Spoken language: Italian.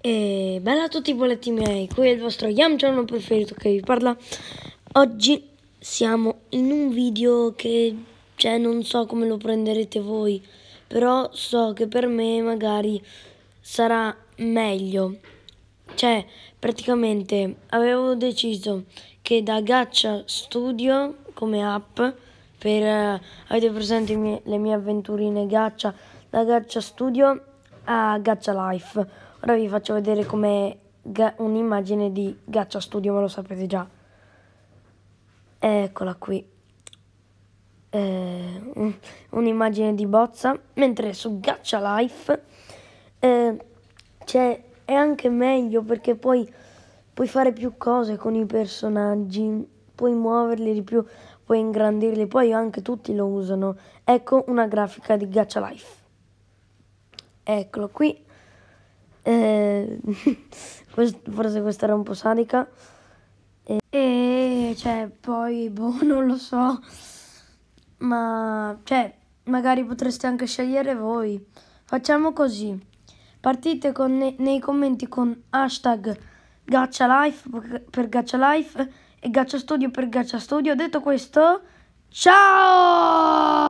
E bella a tutti i boletti miei, qui è il vostro Yam preferito che vi parla. Oggi siamo in un video che, cioè, non so come lo prenderete voi, però so che per me magari sarà meglio. Cioè, praticamente avevo deciso che da Gaccia Studio come app, per, eh, avete presente mie, le mie avventurine Gaccia, da Gaccia Studio a Gaccia Life Ora vi faccio vedere come un'immagine di Gaccia Studio, ma lo sapete già. Eccola qui. Eh, un'immagine di bozza, mentre su Gaccia Life eh, c'è è anche meglio perché poi puoi fare più cose con i personaggi, puoi muoverli di più, puoi ingrandirli, poi anche tutti lo usano. Ecco una grafica di Gacha Life. Eccolo qui. Eh, forse questa era un po' sadica. E, cioè, poi, boh, non lo so. Ma, cioè, magari potreste anche scegliere voi. Facciamo così. Partite con, nei commenti con hashtag GacciaLife per GacciaLife e GacciaStudio per GacciaStudio. Detto questo, ciao!